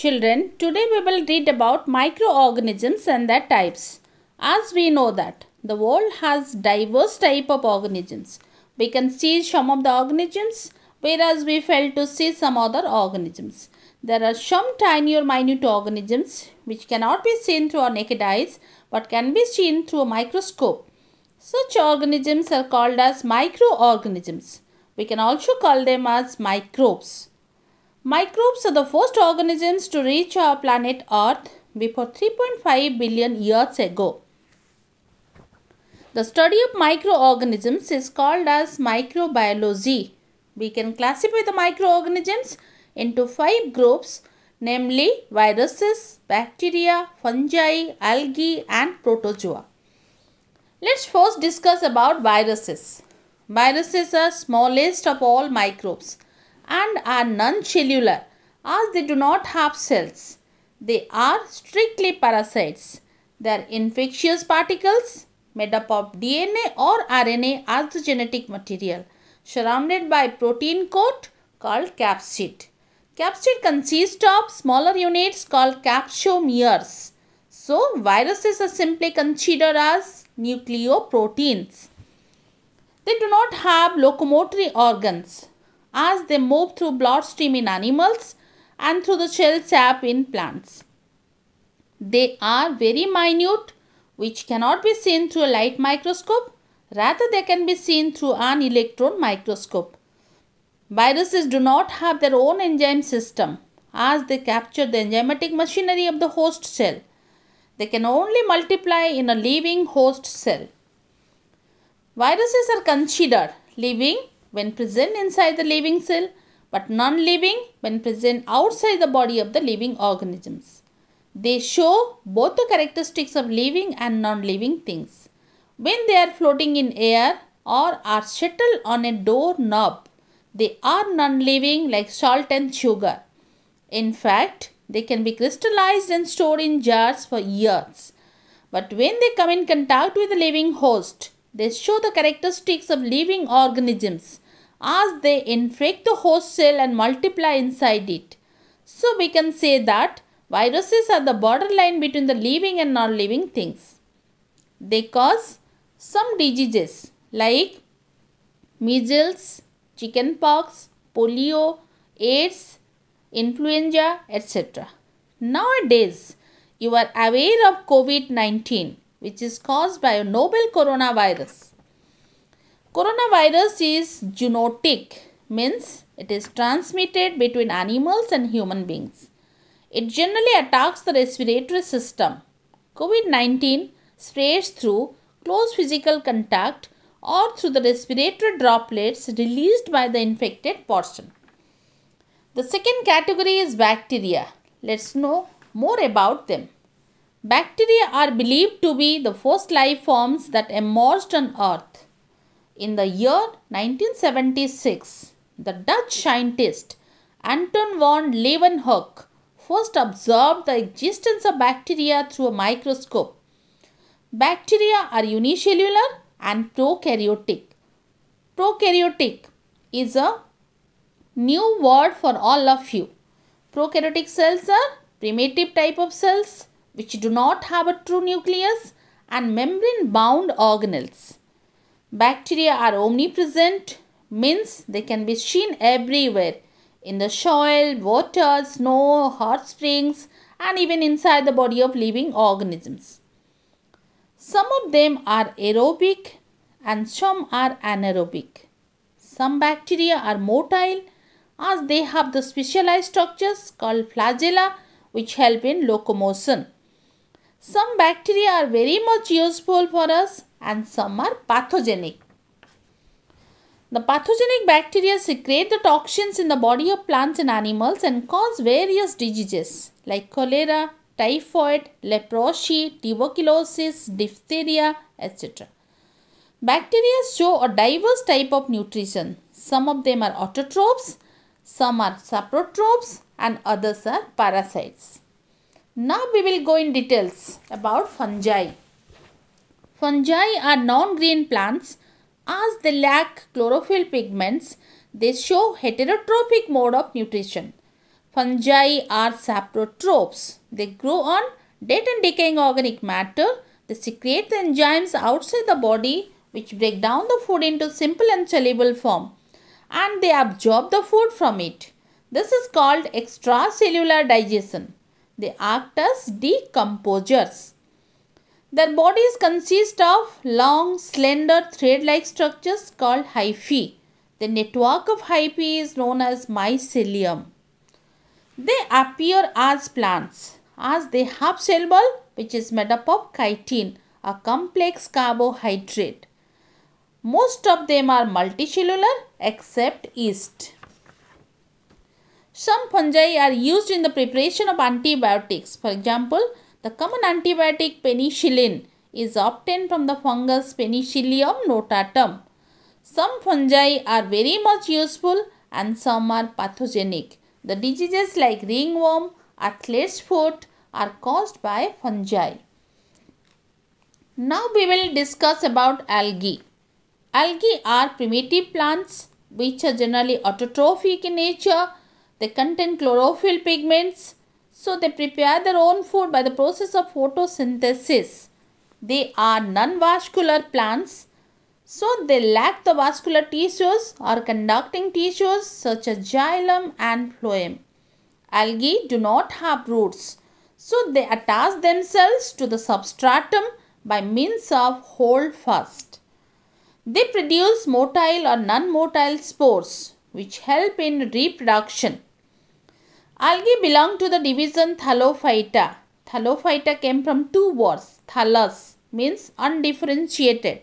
Children, today we will read about microorganisms and their types. As we know that the world has diverse type of organisms. We can see some of the organisms whereas we fail to see some other organisms. There are some tiny or minute organisms which cannot be seen through our naked eyes but can be seen through a microscope. Such organisms are called as microorganisms. We can also call them as microbes. Microbes are the first organisms to reach our planet Earth before 3.5 billion years ago. The study of microorganisms is called as microbiology. We can classify the microorganisms into five groups namely viruses, bacteria, fungi, algae and protozoa. Let's first discuss about viruses. Viruses are smallest of all microbes and are non-cellular as they do not have cells. They are strictly parasites. They are infectious particles made up of DNA or RNA as the genetic material surrounded by protein coat called capsid. Capsid consists of smaller units called capsomeres. So, viruses are simply considered as nucleoproteins. They do not have locomotory organs as they move through bloodstream in animals and through the shell sap in plants. They are very minute which cannot be seen through a light microscope. Rather, they can be seen through an electron microscope. Viruses do not have their own enzyme system as they capture the enzymatic machinery of the host cell. They can only multiply in a living host cell. Viruses are considered living when present inside the living cell but non-living when present outside the body of the living organisms. They show both the characteristics of living and non-living things. When they are floating in air or are settled on a door knob, they are non-living like salt and sugar. In fact, they can be crystallized and stored in jars for years. But when they come in contact with the living host, they show the characteristics of living organisms as they infect the host cell and multiply inside it. So we can say that viruses are the borderline between the living and non-living things. They cause some diseases like measles, chickenpox, polio, AIDS, influenza, etc. Nowadays, you are aware of COVID 19 which is caused by a novel coronavirus. Coronavirus is zoonotic, means it is transmitted between animals and human beings. It generally attacks the respiratory system. COVID 19 spreads through close physical contact or through the respiratory droplets released by the infected person. The second category is bacteria. Let's know more about them. Bacteria are believed to be the first life forms that emerged on Earth. In the year 1976, the Dutch scientist Anton van Leeuwenhoek first observed the existence of bacteria through a microscope. Bacteria are unicellular and prokaryotic. Prokaryotic is a new word for all of you. Prokaryotic cells are primitive type of cells which do not have a true nucleus and membrane bound organelles. Bacteria are omnipresent, means they can be seen everywhere in the soil, water, snow, hot springs, and even inside the body of living organisms. Some of them are aerobic and some are anaerobic. Some bacteria are motile as they have the specialized structures called flagella which help in locomotion. Some bacteria are very much useful for us and some are pathogenic. The pathogenic bacteria secrete the toxins in the body of plants and animals and cause various diseases like cholera, typhoid, leprosy, tuberculosis, diphtheria, etc. Bacteria show a diverse type of nutrition. Some of them are autotrophs, some are saprotrophs and others are parasites. Now we will go in details about fungi. Fungi are non-green plants as they lack chlorophyll pigments. They show heterotrophic mode of nutrition. Fungi are saprotrophs. They grow on dead and decaying organic matter. They secrete the enzymes outside the body which break down the food into simple and soluble form and they absorb the food from it. This is called extracellular digestion. They act as decomposers. Their bodies consist of long, slender, thread-like structures called hyphae. The network of hyphae is known as mycelium. They appear as plants as they have cell wall which is made up of chitin, a complex carbohydrate. Most of them are multicellular except yeast. Some fungi are used in the preparation of antibiotics. For example, the common antibiotic penicillin is obtained from the fungus Penicillium notatum. Some fungi are very much useful and some are pathogenic. The diseases like ringworm, athlete's foot are caused by fungi. Now we will discuss about algae. Algae are primitive plants which are generally autotrophic in nature they contain chlorophyll pigments, so they prepare their own food by the process of photosynthesis. They are non-vascular plants, so they lack the vascular tissues or conducting tissues such as xylem and phloem. Algae do not have roots, so they attach themselves to the substratum by means of holdfast. They produce motile or non-motile spores which help in reproduction. Algae belong to the division Thalophyta. Thalophyta came from two words. Thalus means undifferentiated.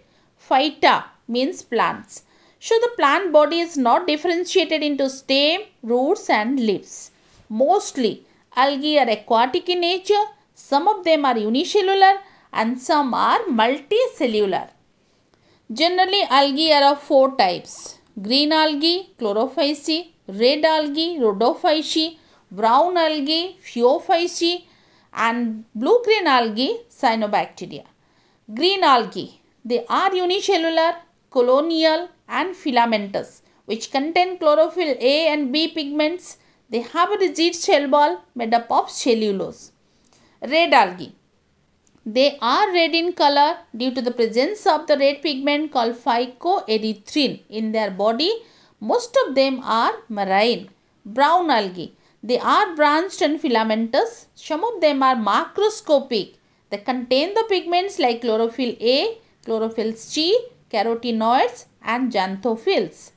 Phyta means plants. So the plant body is not differentiated into stem, roots and leaves. Mostly algae are aquatic in nature. Some of them are unicellular and some are multicellular. Generally algae are of four types. Green algae, chlorophyce, red algae, rhodophyce brown algae, Pheophyce and blue-green algae, Cyanobacteria. Green algae, they are unicellular, colonial and filamentous which contain chlorophyll A and B pigments. They have a rigid shell ball made up of cellulose. Red algae. They are red in color due to the presence of the red pigment called phycoerythrin in their body. Most of them are marine. Brown algae. They are branched and filamentous. Some of them are macroscopic. They contain the pigments like chlorophyll A, chlorophylls c, carotenoids and xanthophylls.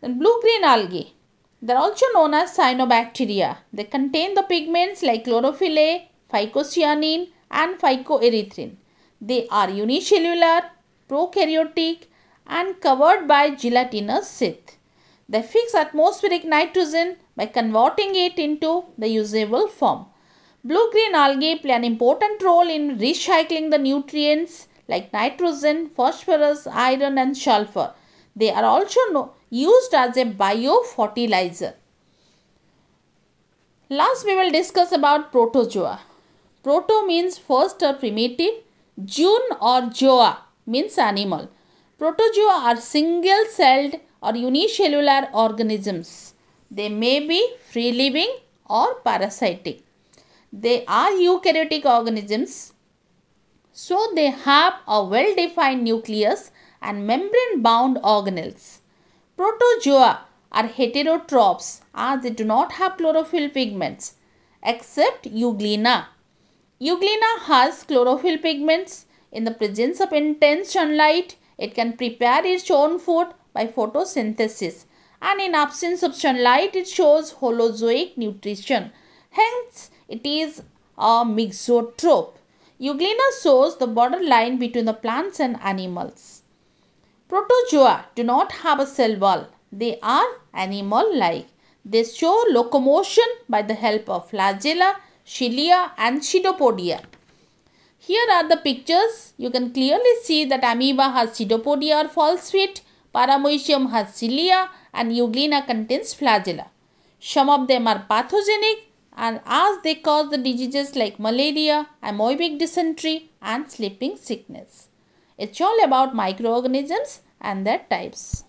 Then blue-green algae. They are also known as cyanobacteria. They contain the pigments like chlorophyll A, phycocyanin and phycoerythrin. They are unicellular, prokaryotic and covered by gelatinous sheath. They fix atmospheric nitrogen by converting it into the usable form. Blue-green algae play an important role in recycling the nutrients like nitrogen, phosphorus, iron and sulfur. They are also used as a biofertilizer. Last we will discuss about protozoa. Proto means first or primitive, June or zoa means animal. Protozoa are single-celled or unicellular organisms. They may be free living or parasitic. They are eukaryotic organisms. So they have a well-defined nucleus and membrane-bound organelles. Protozoa are heterotrophs as they do not have chlorophyll pigments except Euglena. Euglena has chlorophyll pigments. In the presence of intense sunlight, it can prepare its own food by photosynthesis and in absence of sunlight it shows holozoic nutrition. Hence it is a mixotrope. Euglena shows the borderline between the plants and animals. Protozoa do not have a cell wall. They are animal-like. They show locomotion by the help of flagella, cilia and pseudopodia. Here are the pictures. You can clearly see that amoeba has pseudopodia or false feet Paramoecium has cilia and Euglena contains flagella. Some of them are pathogenic and as they cause the diseases like malaria, amoebic dysentery and sleeping sickness. It's all about microorganisms and their types.